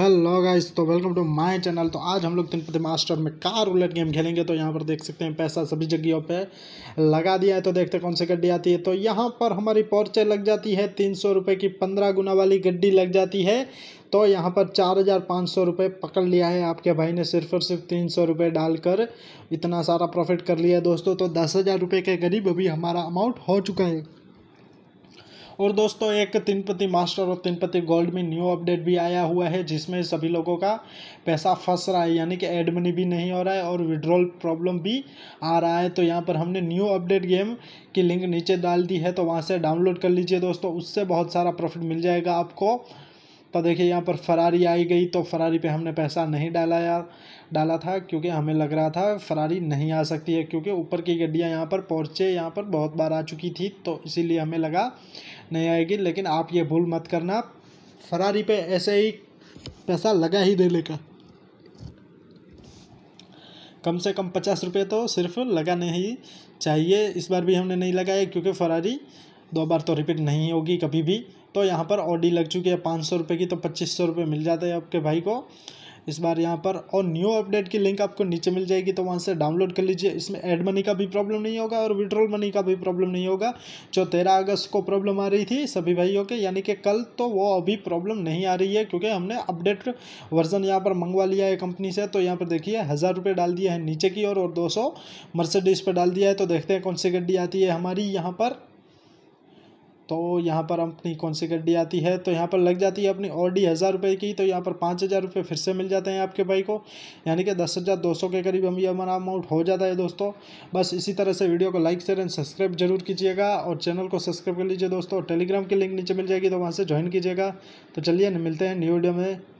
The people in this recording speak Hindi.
हेलो गाइस तो वेलकम टू माय चैनल तो आज हम लोग तिनपति मास्टर में कार रूलेट गेम खेलेंगे तो यहाँ पर देख सकते हैं पैसा सभी जगहों पे लगा दिया है तो देखते हैं कौन सी गड्डी आती है तो यहाँ पर हमारी पोर्चे लग जाती है तीन सौ रुपये की पंद्रह गुना वाली गड्डी लग जाती है तो यहाँ पर चार हज़ार पाँच सौ रुपये पकड़ लिया है आपके भाई ने सिर्फ और सिर्फ तीन सौ रुपये डालकर इतना सारा प्रॉफिट कर लिया है दोस्तों तो दस हज़ार रुपये के करीब अभी हमारा अमाउंट हो चुका है और दोस्तों एक तिनपति मास्टर और तिनपति गोल्ड में न्यू अपडेट भी आया हुआ है जिसमें सभी लोगों का पैसा फंस रहा है यानी कि एड मनी भी नहीं हो रहा है और विड्रॉल प्रॉब्लम भी आ रहा है तो यहाँ पर हमने न्यू अपडेट गेम की लिंक नीचे डाल दी है तो वहाँ से डाउनलोड कर लीजिए दोस्तों उससे बहुत सारा प्रॉफिट मिल जाएगा आपको तो देखिए यहाँ पर फरारी आई गई तो फरारी पे हमने पैसा नहीं डाला या डाला था क्योंकि हमें लग रहा था फरारी नहीं आ सकती है क्योंकि ऊपर की गड्डियाँ यहाँ पर पहुँचे यहाँ पर बहुत बार आ चुकी थी तो इसीलिए हमें लगा नहीं आएगी लेकिन आप ये भूल मत करना फरारी पर ऐसे ही पैसा लगा ही देने का कम से कम पचास रुपये तो सिर्फ लगाने ही चाहिए इस बार भी हमने नहीं लगाया क्योंकि फरारी दो बार तो रिपीट नहीं होगी कभी भी तो यहाँ पर ऑडी लग चुकी है पाँच सौ रुपये की तो पच्चीस सौ रुपये मिल जाते हैं आपके भाई को इस बार यहाँ पर और न्यू अपडेट की लिंक आपको नीचे मिल जाएगी तो वहाँ से डाउनलोड कर लीजिए इसमें एड मनी का भी प्रॉब्लम नहीं होगा और विड्रॉल मनी का भी प्रॉब्लम नहीं होगा जो तेरह अगस्त को प्रॉब्लम आ रही थी सभी भाइयों के यानी कि कल तो वो अभी प्रॉब्लम नहीं आ रही है क्योंकि हमने अपडेट वर्जन यहाँ पर मंगवा लिया है कंपनी से तो यहाँ पर देखिए हज़ार रुपये डाल दिया है नीचे की और दो सौ मर्सडीज़ पर डाल दिया है तो देखते हैं कौन सी गड्डी आती है हमारी यहाँ पर तो यहाँ पर अपनी कौन सी गड्डी आती है तो यहाँ पर लग जाती है अपनी ऑडी हज़ार रुपये की तो यहाँ पर पाँच हज़ार रुपये फिर से मिल जाते हैं आपके भाई को यानी कि दस हज़ार दो सौ के करीब हम ये हमारा अमाउंट हो जाता है दोस्तों बस इसी तरह से वीडियो को लाइक शेयर एंड सब्सक्राइब जरूर कीजिएगा और चैनल को सब्सक्राइब कर लीजिए दोस्तों टेलीग्राम की लिंक नीचे मिल जाएगी तो वहाँ से ज्वाइन कीजिएगा तो चलिए मिलते हैं न्यू वीडियो में